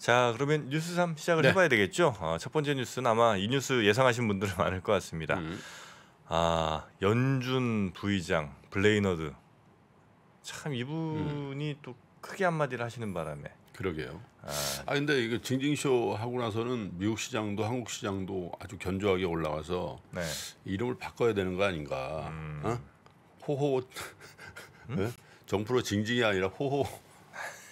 자 그러면 뉴스 3 시작을 네. 해봐야 되겠죠. 어, 첫 번째 뉴스는 아마 이 뉴스 예상하신 분들은 많을 것 같습니다. 음. 아 연준 부의장 블레이너드 참 이분이 음. 또 크게 한마디를 하시는 바람에 그러게요. 아, 아 근데 이거 징징쇼 하고 나서는 미국 시장도 한국 시장도 아주 견조하게 올라와서 네. 이름을 바꿔야 되는 거 아닌가? 음. 어? 호호 음? 어? 정프로 징징이 아니라 호호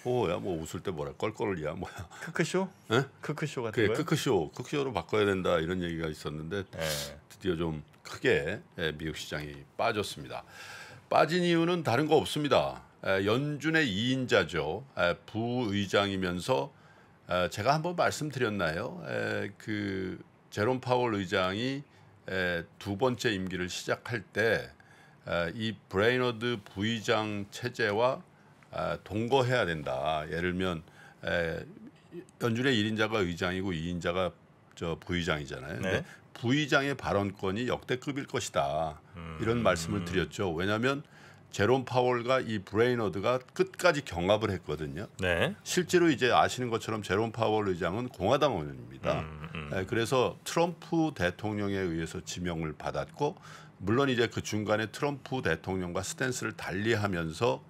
오야 뭐 웃을 때 뭐라 껄껄이야 뭐야 크크쇼? 네? 크크쇼 같은 그래, 거요? 크크쇼 크크쇼로 바꿔야 된다 이런 얘기가 있었는데 네. 드디어 좀 크게 예, 미국 시장이 빠졌습니다. 빠진 이유는 다른 거 없습니다. 연준의 2인자죠. 부의장이면서 제가 한번 말씀드렸나요? 그 제롬 파월 의장이 두 번째 임기를 시작할 때 이 브레이너드 부의장 체제와 아, 동거해야 된다. 예를 들면 에, 연준의 1인자가 의장이고 2인자가 저 부의장이잖아요. 네. 근데 부의장의 발언권이 역대급일 것이다. 음. 이런 말씀을 음. 드렸죠. 왜냐하면 제롬 파월과 이 브레이너드가 끝까지 경합을 했거든요. 네. 실제로 이제 아시는 것처럼 제롬 파월 의장은 공화당 의원입니다. 음, 음. 그래서 트럼프 대통령에 의해서 지명을 받았고 물론 이제 그 중간에 트럼프 대통령과 스탠스를 달리하면서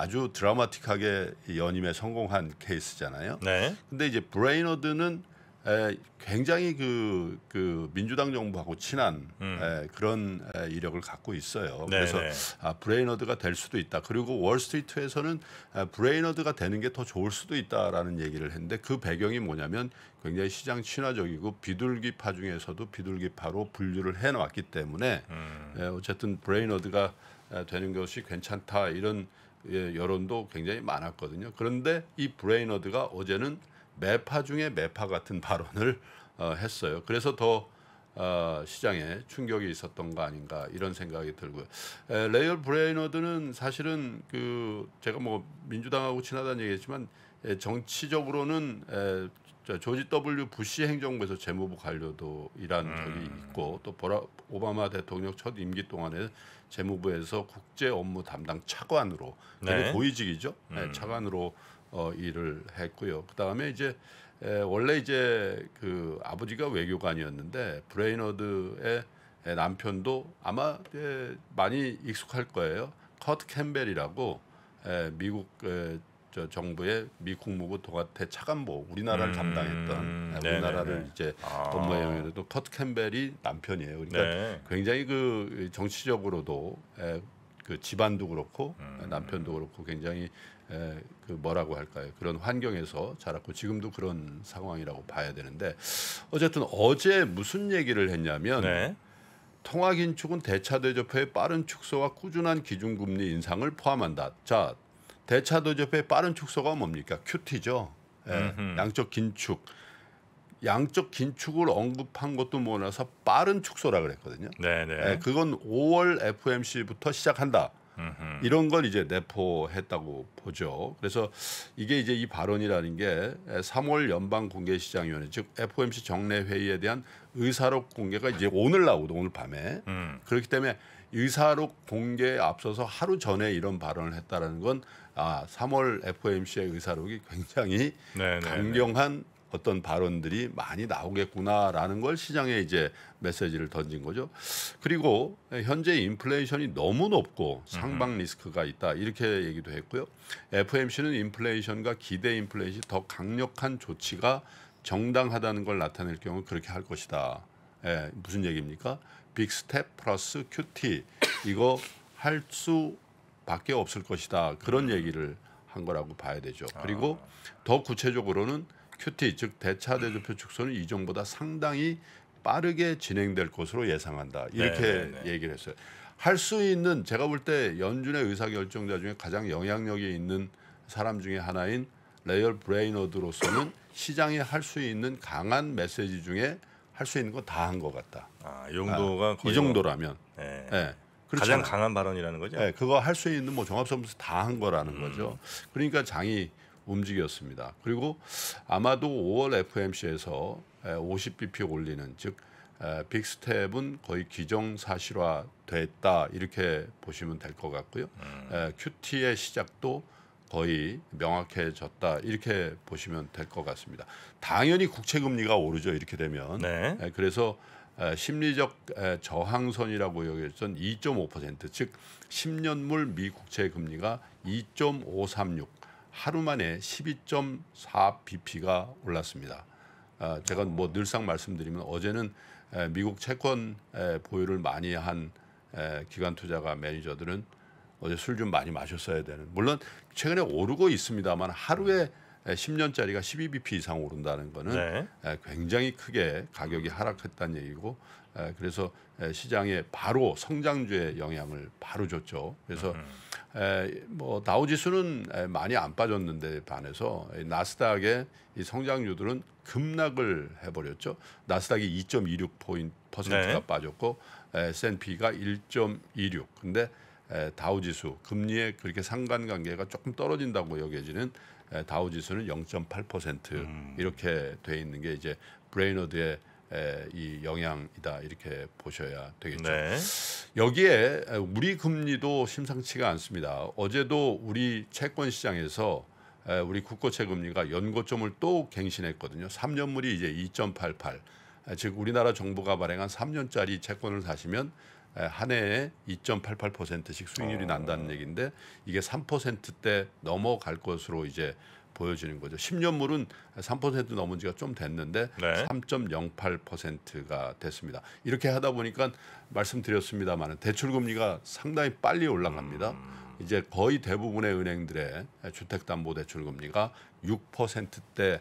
아주 드라마틱하게 연임에 성공한 케이스잖아요. 네. 근데 이제 브레이너드는 에, 굉장히 그, 그 민주당 정부하고 친한 음. 에, 그런 에, 이력을 갖고 있어요. 네네. 그래서 네. 아, 브레이너드가 될 수도 있다. 그리고 월스트리트에서는 아, 브레이너드가 되는 게 더 좋을 수도 있다라는 얘기를 했는데 그 배경이 뭐냐면 굉장히 시장 친화적이고 비둘기파 중에서도 비둘기파로 분류를 해놨기 때문에 음. 에, 어쨌든 브레이너드가 되는 것이 괜찮다 이런 예, 여론도 굉장히 많았거든요. 그런데 이 브레이너드가 어제는 매파 중에 매파 같은 발언을 어, 했어요. 그래서 더 어, 시장에 충격이 있었던 거 아닌가 이런 생각이 들고요. 에, 레이얼 브레이너드는 사실은 그 제가 뭐 민주당하고 친하다는 얘기했지만 에, 정치적으로는 에, 조지 W 부시 행정부에서 재무부 관료도 일한 음. 적이 있고 또 보라 오바마 대통령 첫 임기 동안에 재무부에서 국제 업무 담당 차관으로 네. 고위직이죠. 네, 음. 차관으로 어, 일을 했고요. 그 다음에 이제 에, 원래 이제 그 아버지가 외교관이었는데 브레이너드의 에, 남편도 아마 에, 많이 익숙할 거예요. 커트 캠벨이라고 에, 미국 에, 저 정부의 미 국무부 동아태 차관보 우리나라를 음, 담당했던 아, 네, 네, 우리나라를 네, 이제 법무에 아. 영해 커트 캠벨이 남편이에요. 그러니까 네. 굉장히 그 정치적으로도 에, 그 집안도 그렇고 음. 남편도 그렇고 굉장히 에, 그 뭐라고 할까요 그런 환경에서 자랐고 지금도 그런 상황이라고 봐야 되는데 어쨌든 어제 무슨 얘기를 했냐면 네. 통화 긴축은 대차 대조표의 빠른 축소와 꾸준한 기준금리 인상을 포함한다. 자 대차도접의 빠른 축소가 뭡니까? 큐티죠. 예, 양적 긴축. 양적 긴축을 언급한 것도 모아서 빠른 축소라 그랬거든요. 네네. 네. 예, 그건 5월 FMC부터 시작한다. 음흠. 이런 걸 이제 내포했다고 보죠. 그래서 이게 이제 이 발언이라는 게 3월 예, 연방 공개 시장위원회 즉 FOMC 정례 회의에 대한 의사록 공개가 이제 오늘 나오고 오늘 밤에 음. 그렇기 때문에 의사록 공개에 앞서서 하루 전에 이런 발언을 했다라는 건아 3월 FOMC의 의사록이 굉장히 네네네. 네, 네. 강경한 어떤 발언들이 많이 나오겠구나라는 걸 시장에 이제 메시지를 던진 거죠. 그리고 현재 인플레이션이 너무 높고 상방 리스크가 있다 이렇게 얘기도 했고요. FMC는 o 인플레이션과 기대 인플레이션 이더 강력한 조치가 정당하다는 걸 나타낼 경우 그렇게 할 것이다. 예, 무슨 얘기입니까? 빅 스텝 플러스 큐티 이거 할수 밖에 없을 것이다. 그런 음. 얘기를 한 거라고 봐야 되죠. 아. 그리고 더 구체적으로는 큐티 즉 대차 대조 표축소는 이전보다 상당히 빠르게 진행될 것으로 예상한다. 이렇게 네네네. 네, 네. 얘기를 했어요. 할 수 있는 제가 볼 때 연준의 의사 결정자 중에 가장 영향력이 있는 사람 중에 하나인 레이얼 브레이너드로서는 시장이 할수 있는 강한 메시지 중에 할 수 있는 거 다한것 같다. 아, 용도가 아, 이 뭐 정도라면. 네. 네. 그렇죠. 가장 강한 발언이라는 거죠. 네, 그거 할 수 있는 뭐 종합선문서 다한 거라는 음. 거죠. 그러니까 장이 움직였습니다. 그리고 아마도 5월 FMC에서 50bp 올리는 즉 빅스텝은 거의 기정사실화 됐다 이렇게 보시면 될 것 같고요. 음. QT의 시작도 거의 명확해졌다 이렇게 보시면 될 것 같습니다. 당연히 국채 금리가 오르죠 이렇게 되면. 네. 그래서 어, 심리적 저항선이라고 여겼던 2.5%즉 10년물 미국채 금리가 2.536 하루 만에 12.4 bp가 올랐습니다. 어, 제가 뭐 늘상 말씀드리면 어제는 미국 채권 보유를 많이 한 기관 투자가 매니저들은 어제 술 좀 많이 마셨어야 되는 물론 최근에 오르고 있습니다만 하루에 10년짜리가 12bp 이상 오른다는 거는 네. 굉장히 크게 가격이 하락했다는 얘기고 그래서 시장에 바로 성장주의 영향을 바로 줬죠. 그래서 음. 뭐 다우지수는 많이 안 빠졌는데 반해서 나스닥의 이 성장주들은 급락을 해버렸죠. 나스닥이 2.26포인 퍼센트가 네. 빠졌고 S&P가 1.26. 근데 다우지수 금리에 그렇게 상관관계가 조금 떨어진다고 여겨지는 다우 지수는 0.8% 음. 이렇게 돼 있는 게 이제 브레이너드의 이 영향이다 이렇게 보셔야 되겠죠. 네. 여기에 우리 금리도 심상치가 않습니다. 어제도 우리 채권 시장에서 우리 국고채 금리가 연고점을 또 갱신했거든요. 3년물이 이제 2.88. 즉 우리나라 정부가 발행한 3년짜리 채권을 사시면 한 해에 2.88%씩 수익률이 아. 난다는 얘기인데 이게 3%대 넘어갈 것으로 이제 보여지는 거죠. 10년물은 3% 넘은 지가 좀 됐는데 네. 3.08%가 됐습니다. 이렇게 하다 보니까 말씀드렸습니다만 대출 금리가 상당히 빨리 올라갑니다. 음. 이제 거의 대부분의 은행들의 주택담보대출 금리가 6%대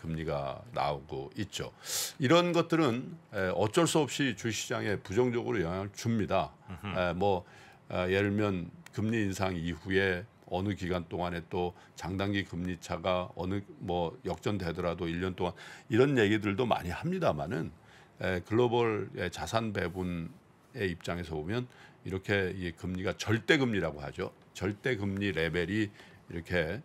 금리가 나오고 있죠. 이런 것들은 어쩔 수 없이 주시장에 부정적으로 영향을 줍니다. 으뭐 어, 예를 들면 금리 인상 이후에 어느 기간 동안에 또 장단기 금리 차가 어느 뭐 역전되더라도 1년 동안 이런 얘기들도 많이 합니다만은 글로벌 자산 배분의 입장에서 보면 이렇게 이 금리가 절대 금리라고 하죠. 절대 금리 레벨이 이렇게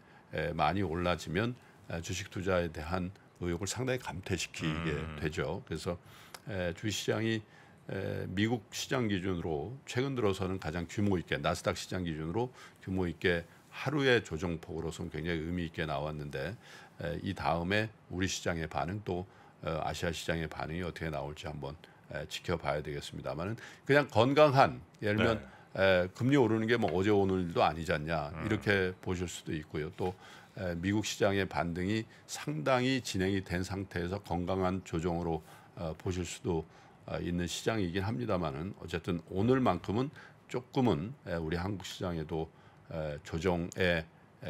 많이 올라지면 주식 투자에 대한 의욕을 상당히 감퇴시키게 음. 되죠. 그래서 주식시장이 미국 시장 기준으로 최근 들어서는 가장 규모 있게 나스닥 시장 기준으로 규모 있게 하루의 조정폭으로서는 굉장히 의미 있게 나왔는데 이 다음에 우리 시장의 반응 또 어, 아시아 시장의 반응이 어떻게 나올지 한번 지켜봐야 되겠습니다만은 그냥 건강한 예를 들면 네. 금리 오르는 게 뭐 어제 오늘도 아니지 않냐 음. 이렇게 보실 수도 있고요 또 미국 시장의 반등이 상당히 진행이 된 상태에서 건강한 조정으로 어, 보실 수도 어, 있는 시장이긴 합니다만은 어쨌든 오늘만큼은 조금은 우리 한국 시장에도 조정에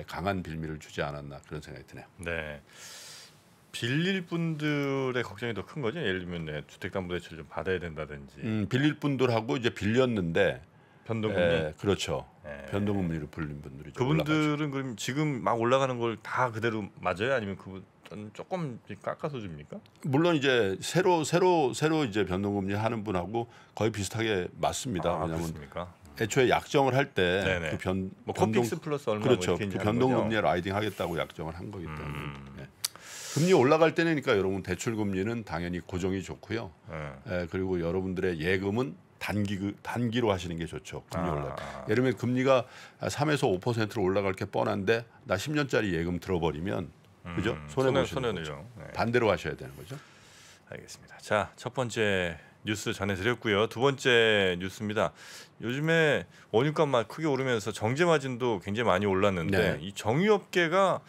강한 빌미를 주지 않았나 그런 생각이 드네요. 네. 빌릴 분들의 걱정이 더 큰 거죠. 예를 들면 네, 주택담보대출 좀 받아야 된다든지. 음, 빌릴 분들하고 이제 빌렸는데 변동금리. 예, 그렇죠. 예. 변동금리로 불린 분들이 죠 그분들은 올라가죠. 그럼 지금 막 올라가는 걸 다 그대로 맞아요? 아니면 그분 조금 깎아서 줍니까? 물론 이제 새로 새로 새로 이제 변동금리 하는 분하고 거의 비슷하게 맞습니다. 아, 왜냐면 그렇습니까? 애초에 약정을 할 때 그 변, 뭐 변동 플러스 얼마 뭐 그렇죠. 뭐그 변동금리에 라이딩 하겠다고 약정을 한 거기 때문에. 음. 예. 금리 올라갈 때니까 여러분 대출 금리는 당연히 고정이 좋고요. 예. 예, 그리고 여러분들의 예금은 단기 그, 단기로 하시는 게 좋죠. 금리 아. 올라. 예를 들면 금리가 3에서 5%로 올라갈 게 뻔한데 나 10년짜리 예금 들어버리면 음, 그죠? 손해 보시는 손해, 거죠. 네. 반대로 하셔야 되는 거죠. 알겠습니다. 자, 첫 번째 뉴스 전해드렸고요. 두 번째 뉴스입니다. 요즘에 원유값 만 크게 오르면서 정제 마진도 굉장히 많이 올랐는데 네. 이 정유업계가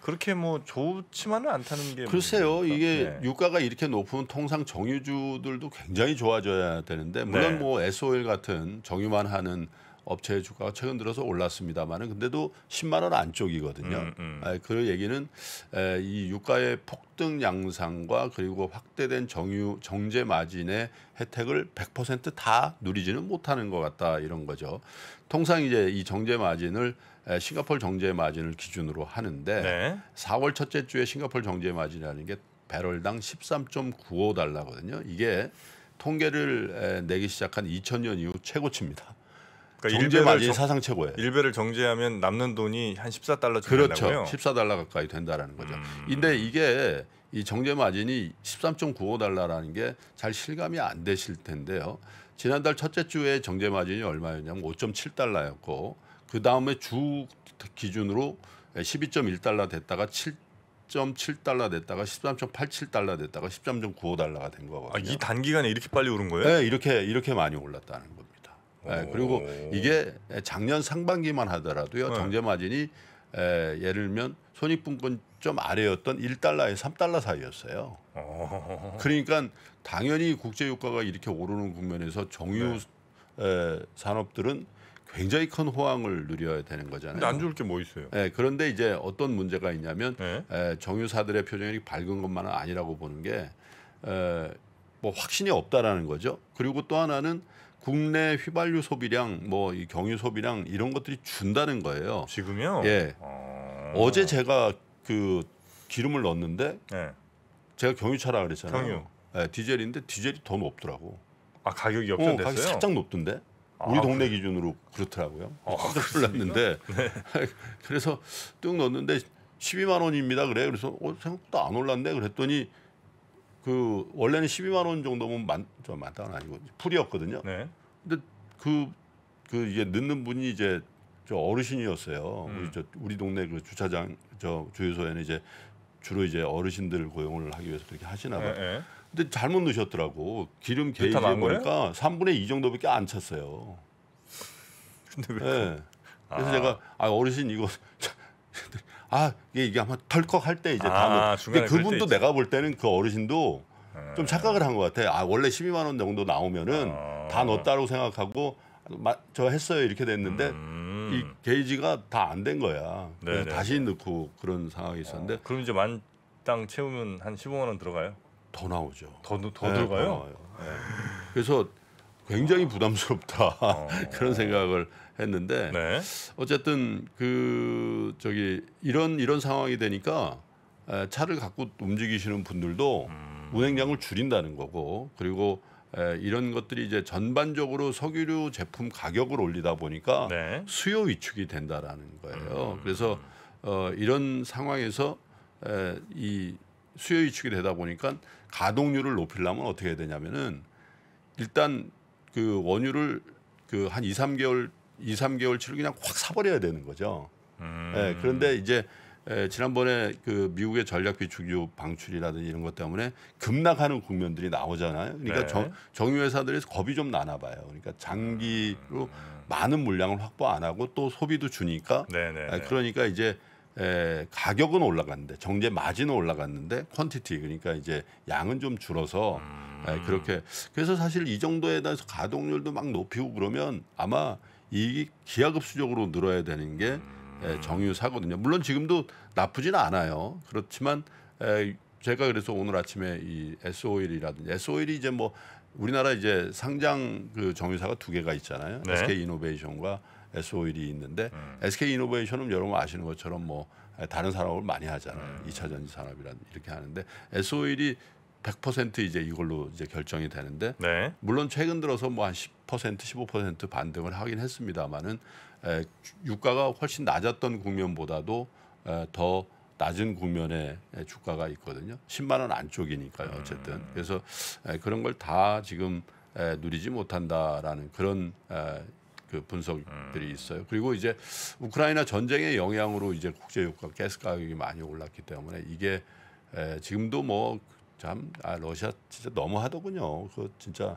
그렇게 뭐 좋지만은 않다는 게 글쎄요 뭡니까? 이게 네. 유가가 이렇게 높은 통상 정유주들도 굉장히 좋아져야 되는데 물론 네. 뭐 S 오일 같은 정유만 하는 업체의 주가가 최근 들어서 올랐습니다만은 근데도 10만 원 안쪽이거든요. 음, 음. 아, 그 얘기는 에, 이 유가의 폭등 양상과 그리고 확대된 정유 정제 마진의 혜택을 100%다 누리지는 못하는 것 같다 이런 거죠. 통상 이제 이 정제 마진을 싱가폴 정제 마진을 기준으로 하는데 네. 4월 첫째 주에 싱가폴 정제 마진이라는 게 배럴당 13.95달러거든요. 이게 통계를 내기 시작한 2000년 이후 최고치입니다. 그러니까 정제마진 사상 최고예요. 일배를 정제하면 남는 돈이 한 14달러 정도 렇죠 된다고요? 14달러 가까이 된다라는 거죠. 음. 근데 이게 이 정제 마진이 13.95달러라는 게 잘 실감이 안 되실 텐데요. 지난달 첫째 주에 정제 마진이 얼마였냐면 5.7달러였고 그 다음에 주 기준으로 12.1달러 됐다가 7 1 7달러 됐다가 13.87달러 됐다가 13.95달러가 된 거거든요. 아, 이 단기간에 이렇게 빨리 오른 거예요? 네, 이렇게 이렇게 많이 올랐다는 거죠. 예, 그리고 이게 작년 상반기만 하더라도요 네. 정제 마진이 에, 예를 들면 손익분권 좀 아래였던 1달러에 3달러 사이였어요. 아. 그러니까 당연히 국제 유가가 이렇게 오르는 국면에서 정유 네. 에, 산업들은 굉장히 큰 호황을 누려야 되는 거잖아요. 안 좋을 게 뭐 있어요? 예, 그런데 이제 어떤 문제가 있냐면 네. 에, 정유사들의 표정이 밝은 것만은 아니라고 보는 게 에, 뭐 확신이 없다라는 거죠. 그리고 또 하나는 국내 휘발유 소비량, 뭐 이 경유 소비량 이런 것들이 준다는 거예요. 지금요? 예. 아... 어제 제가 그 기름을 넣었는데 네. 제가 경유차라 그랬잖아요. 경유. 예, 디젤인데 디젤이 더 높더라고. 아 가격이 없 어, 가격이 어요 살짝 높던데. 아, 우리 아, 동네 그래. 기준으로 그렇더라고요. 아, 깜짝 놀랐는데 네. 그래서 뚝 넣었는데 12만 원입니다. 그래. 그래서 어, 생각보다 안 올랐네. 그랬더니 그 원래는 12만 원 정도면 많, 좀 많다는 아니고 풀이었거든요. 네. 근데 그그 그 이제 늦는 분이 이제 저 어르신이었어요. 음. 우리 저 우리 동네 그 주차장 저 주유소에는 이제 주로 이제 어르신들 을 고용을 하기 위해서 그렇게 하시나 봐요. 에, 예, 에. 예. 근데 잘못 넣으셨더라고. 기름 게이지 보니까 3분의 2 정도밖에 안 찼어요. 근데 왜? 네. 그래서 아. 제가 아 어르신 이거 아 이게, 이게 아마 털컥할 때 이제 아, 다음. 근데 그분도 내가 볼 때는 그 어르신도 음. 좀 착각을 한 것 같아. 아 원래 12만 원 정도 나오면은 어. 다 넣었다고 생각하고 마, 저 했어요 이렇게 됐는데 음. 이 게이지가 다 안 된 거야. 네, 그래서 네, 다시 네. 넣고 그런 상황이 있었는데. 어. 그럼 이제 만땅 채우면 한 15만 원 들어가요? 더 나오죠. 더더 더 네, 들어가요? 더 네. 그래서 굉장히 부담스럽다 어. 그런 생각을. 했는데 네. 어쨌든 그 저기 이런 이런 상황이 되니까 차를 갖고 움직이시는 분들도 음. 운행량을 줄인다는 거고 그리고 이런 것들이 이제 전반적으로 석유류 제품 가격을 올리다 보니까 네. 수요 위축이 된다라는 거예요. 음. 그래서 어, 이런 상황에서 에, 이 수요 위축이 되다 보니까 가동률을 높이려면 어떻게 해야 되냐면은 일단 그 원유를 그한 2, 3개월 이 삼개월치를 그냥 확 사버려야 되는 거죠. 음. 예, 그런데 이제 예, 지난번에 그 미국의 전략 비축유 방출이라든지 이런 것 때문에 급락하는 국면들이 나오잖아요. 그러니까 네. 정, 정유회사들이 겁이 좀 나나 봐요. 그러니까 장기로 음. 많은 물량을 확보 안 하고 또 소비도 주니까 네, 네, 예, 그러니까 이제 에, 예, 가격은 올라갔는데 정제 마진은 올라갔는데 퀀티티 그러니까 이제 양은 좀 줄어서 음. 에, 예, 그렇게 그래서 사실 이 정도에 대해서 가동률도 막 높이고 그러면 아마 이익이 기하급수적으로 늘어야 되는 게 음. 정유사거든요. 물론 지금도 나쁘지는 않아요. 그렇지만 에, 제가 그래서 오늘 아침에 이 S-오일이라든지 S-오일이 이제 뭐 우리나라 이제 상장 그 정유사가 두 개가 있잖아요. 네. SK 이노베이션과 S-오일이 있는데 음. SK 이노베이션은 여러분 아시는 것처럼 뭐 다른 산업을 많이 하잖아요. 음. 이차 전지 산업이라든지 이렇게 하는데 S-오일이 100% 이제 이걸로 이제 결정이 되는데 네. 물론 최근 들어서 뭐한10% 15% 반등을 하긴 했습니다만은 유가가 훨씬 낮았던 국면보다도 에, 더 낮은 국면에 주가가 있거든요. 10만 원 안쪽이니까요. 음. 어쨌든 그래서 에, 그런 걸 다 지금 에, 누리지 못한다라는 그런 에, 그 분석들이 음. 있어요. 그리고 이제 우크라이나 전쟁의 영향으로 이제 국제 유가 가스 가격이 많이 올랐기 때문에 이게 에, 지금도 뭐 그참 아, 러시아 진짜 너무하더군요. 그 진짜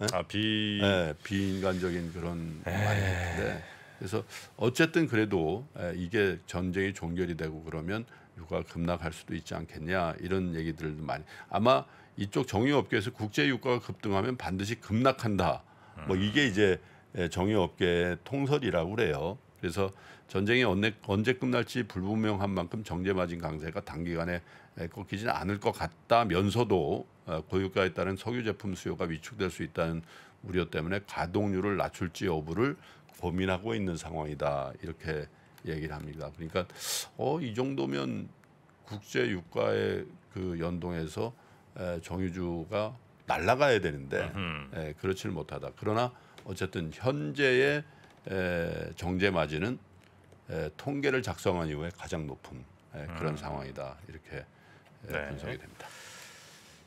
에? 예? 아, 비 예, 비인간적인 그런 예. 말인데 그래서 어쨌든 그래도 에, 예, 이게 전쟁이 종결이 되고 그러면 유가 급락할 수도 있지 않겠냐 이런 얘기들도 많이 아마 이쪽 정유업계에서 국제 유가가 급등하면 반드시 급락한다. 뭐 이게 음. 이제 정유업계의 통설이라고 그래요. 그래서 전쟁이 언제, 언제 끝날지 불분명한 만큼 정제마진 강세가 단기간에 꺾이지는 않을 것 같다면서도 어, 고유가에 따른 석유 제품 수요가 위축될 수 있다는 우려 때문에 가동률을 낮출지 여부를 고민하고 있는 상황이다 이렇게 얘기를 합니다. 그러니까 어이 정도면 국제 유가의 그 연동해서 정유주가 날라가야 되는데 에, 그렇지는 못하다. 그러나 어쨌든 현재의 정제 마진은 통계를 작성한 이후에 가장 높은 그런 음. 상황이다 이렇게 네. 분석이 됩니다.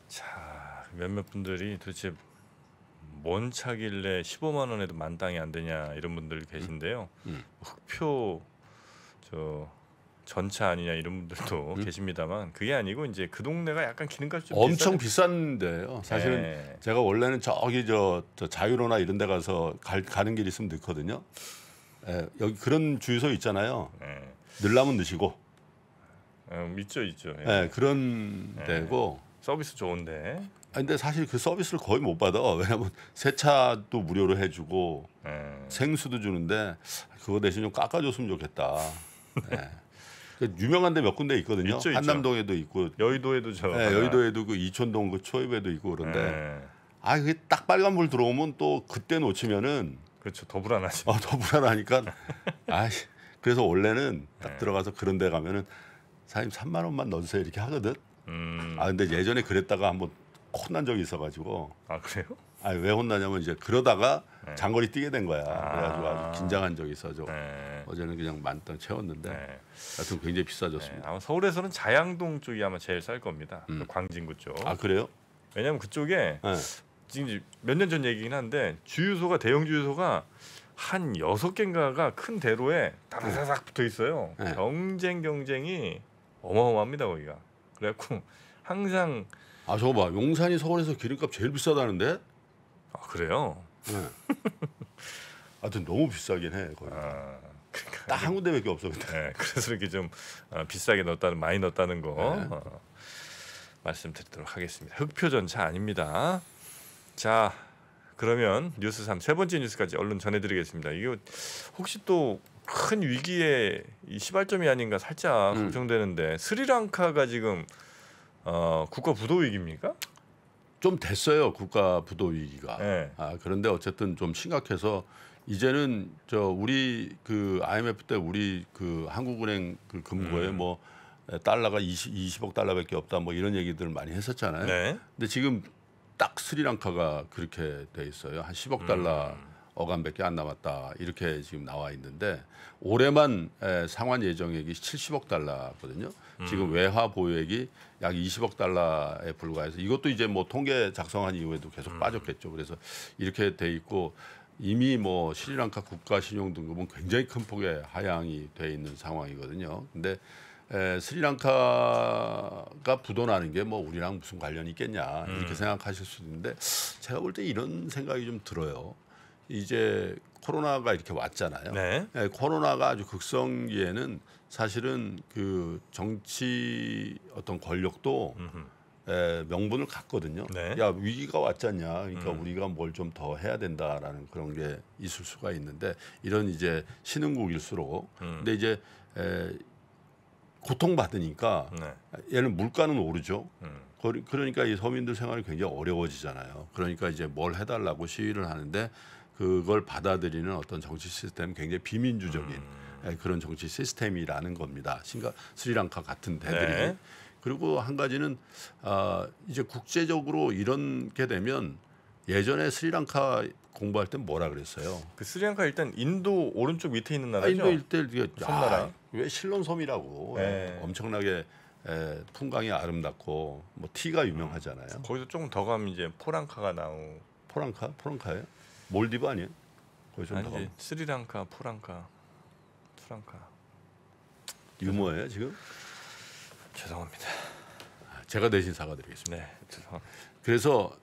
자 몇몇 분들이 도대체 뭔 차길래 15만 원에도 만땅이 안 되냐 이런 분들 음. 계신데요. 음. 음. 흑표 저 전차 아니냐 이런 분들도 음. 계십니다만 그게 아니고 이제 그 동네가 약간 기름값이 좀 엄청 비싼... 데요 사실은 네. 제가 원래는 저기 저, 저 자유로나 이런 데 가서 갈, 가는 길이 있으면 늦거든요. 예, 여기 그런 주유소 있잖아요. 네. 늘라면 드시고. 음, 있죠, 있죠. 예. 예 네, 그런 데고 서비스 좋은데. 아 근데 사실 그 서비스를 거의 못 받아. 왜냐면 세차도 무료로 해주고 네. 생수도 주는데 그거 대신 좀 깎아줬으면 좋겠다. 네. 그 유명한 데 몇 군데 있거든요. 있죠, 있죠. 한남동에도 있고 여의도에도 저 네, 여의도에도 그 이촌동 그 초입에도 있고 그런데 네. 아 이게 딱 빨간불 들어오면 또 그때 놓치면은 그렇죠 더 불안하지. 어, 더 불안하니까 아 그래서 원래는 딱 네. 들어가서 그런 데 가면은 사장님 3만 원만 넣어주세요 이렇게 하거든. 음. 아 근데 예전에 그랬다가 한번 혼난 적이 있어가지고. 아 그래요? 아니 왜 혼나냐면 이제 그러다가 네. 장거리 뛰게 된 거야. 아. 그래가지고 아주 긴장한 적이 있어서 네. 어제는 그냥 만땅 채웠는데 네. 하여튼 굉장히 비싸졌습니다. 네. 아마 서울에서는 자양동 쪽이 아마 제일 쌀 겁니다. 음. 그 광진구 쪽. 아 그래요? 왜냐면 그쪽에 네. 지금 몇 년 전 얘기긴 한데 주유소가 대형 주유소가 한 여섯 개인가가 큰 대로에 다다사닥 음. 붙어 있어요. 네. 경쟁 경쟁이 어마어마합니다 거기가. 그래갖고 항상 아 저거 봐 용산이 서울에서 기름값 제일 비싸다는데? 아 그래요? 네. 하튼 아, 너무 비싸긴 해 거의. 아, 그러니까, 딱한 군데밖에 없어. 근데. 네, 그래서 이렇게 좀 어, 비싸게 넣었다는 많이 넣었다는 거 네. 어, 말씀드리도록 하겠습니다. 흑표 전차 아닙니다. 자 그러면 뉴스 3세 번째 뉴스까지 얼른 전해드리겠습니다. 이거 혹시 또 큰 위기의 시발점이 아닌가 살짝 음. 걱정되는데 음. 스리랑카가 지금 어, 국가 부도 위기입니까? 좀 됐어요 국가 부도 위기가. 아. 네. 아 그런데 어쨌든 좀 심각해서 이제는 저 우리 그 IMF 때 우리 그 한국은행 그 금고에 음. 뭐 달러가 20, 20억 달러밖에 없다 뭐 이런 얘기들 많이 했었잖아요. 네. 근데 지금 딱 스리랑카가 그렇게 돼 있어요. 한 10억 음. 달러. 음. 어간밖에 안 남았다 이렇게 지금 나와 있는데 올해만 에, 상환 예정액이 70억 달러거든요. 지금 음. 외화 보유액이 약 20억 달러에 불과해서 이것도 이제 뭐 통계 작성한 이후에도 계속 음. 빠졌겠죠. 그래서 이렇게 돼 있고 이미 뭐 스리랑카 국가 신용 등급은 굉장히 큰 폭의 하향이 돼 있는 상황이거든요. 근데 에, 스리랑카가 부도나는 게 뭐 우리랑 무슨 관련이 있겠냐 이렇게 음. 생각하실 수도 있는데 제가 볼 때 이런 생각이 좀 들어요. 이제 코로나가 이렇게 왔잖아요. 네. 네, 코로나가 아주 극성기에는 사실은 그 정치 어떤 권력도 에, 예, 명분을 갖거든요. 네. 야 위기가 왔잖냐. 그러니까 음. 우리가 뭘 좀 더 해야 된다라는 그런 게 있을 수가 있는데 이런 이제 신흥국일수록 음. 근데 이제 에, 고통받으니까 네. 얘는 물가는 오르죠. 음. 그러니까 이 서민들 생활이 굉장히 어려워지잖아요. 그러니까 이제 뭘 해달라고 시위를 하는데 그걸 받아들이는 어떤 정치 시스템 굉장히 비민주적인 음. 그런 정치 시스템이라는 겁니다. 그가 스리랑카 같은 네. 데들이 네. 그리고 한 가지는 아, 이제 국제적으로 이런게 되면 예전에 스리랑카 공부할 땐 뭐라 그랬어요? 그 스리랑카 일단 인도 오른쪽 밑에 있는 아, 나라죠. 아, 인도 일대 섬나라. 아, 왜실론섬이라고 네. 엄청나게 에, 풍광이 아름답고 뭐 티가 유명하잖아요. 거기서 조금 더 가면 이제 포랑카가 나오. 포랑카? 포랑카예요? 몰디브 아니에요? 거기 좀 아니지 더. 스리랑카, 프랑카, 프랑카. 유머예요 지금? 죄송합니다. 아, 제가 대신 사과드리겠습니다. 네, 죄송합니다. 그래서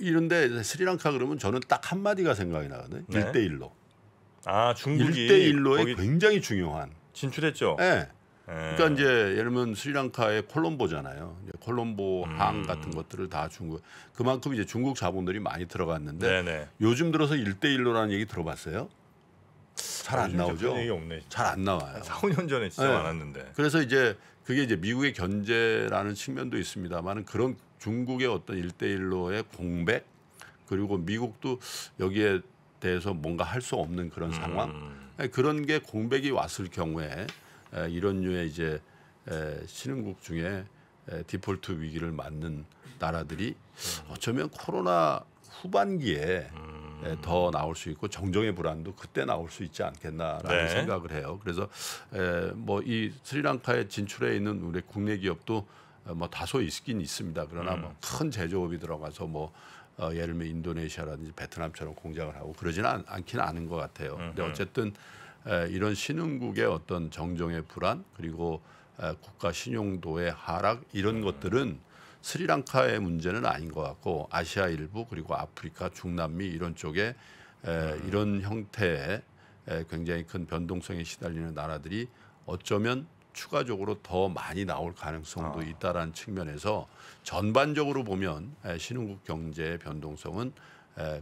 이런데 스리랑카 그러면 저는 딱 한마디가 생각이 나거든요. 네. 1대1로. 아 중국이 1대1로에 굉장히 중요한 진출했죠. 네. 그러니까 이제 예를 들면 스리랑카의 콜롬보잖아요. 콜롬보 항 음. 같은 것들을 다 중국 그만큼 이제 중국 자본들이 많이 들어갔는데 네네. 요즘 들어서 일대일로라는 얘기 들어봤어요? 잘 안 나오죠. 잘 안 나와요. 4, 5년 전에 진짜 네. 많았는데. 그래서 이제 그게 이제 미국의 견제라는 측면도 있습니다만은 그런 중국의 어떤 일대일로의 공백 그리고 미국도 여기에 대해서 뭔가 할 수 없는 그런 상황 음. 네, 그런 게 공백이 왔을 경우에 이런 류의 이제 신흥국 중에 디폴트 위기를 맞는 나라들이 어쩌면 코로나 후반기에 음. 더 나올 수 있고 정정의 불안도 그때 나올 수 있지 않겠나라는 네. 생각을 해요. 그래서 뭐 이 스리랑카에 진출해 있는 우리 국내 기업도 어, 뭐 다소 있긴 있습니다. 그러나 뭐큰 음. 제조업이 들어가서 뭐 어, 예를 들면 인도네시아라든지 베트남처럼 공장을 하고 그러지는 않, 기는 않은 것 같아요. 근데 어쨌든 이런 신흥국의 어떤 정정의 불안 그리고 국가 신용도의 하락 이런 것들은 스리랑카의 문제는 아닌 것 같고 아시아 일부 그리고 아프리카 중남미 이런 쪽에 이런 형태의 굉장히 큰 변동성에 시달리는 나라들이 어쩌면 추가적으로 더 많이 나올 가능성도 아. 있다라는 측면에서 전반적으로 보면 신흥국 경제의 변동성은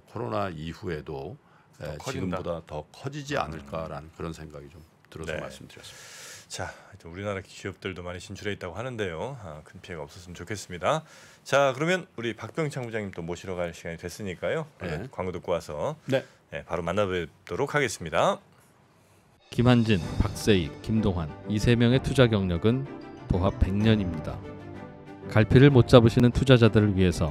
코로나 이후에도 더 예, 지금보다 더 커지지 음. 않을까라는 그런 생각이 좀 들어서 네. 말씀드렸습니다. 자, 우리나라 기업들도 많이 진출해 있다고 하는데요. 아, 큰 피해가 없었으면 좋겠습니다. 자, 그러면 우리 박병창 부장님 또 모시러 갈 시간이 됐으니까요. 네. 광고 듣고 와서 네. 네, 바로 만나뵙도록 하겠습니다. 김한진, 박세희, 김동환 이 세 명의 투자 경력은 도합 100년입니다. 갈피를 못 잡으시는 투자자들을 위해서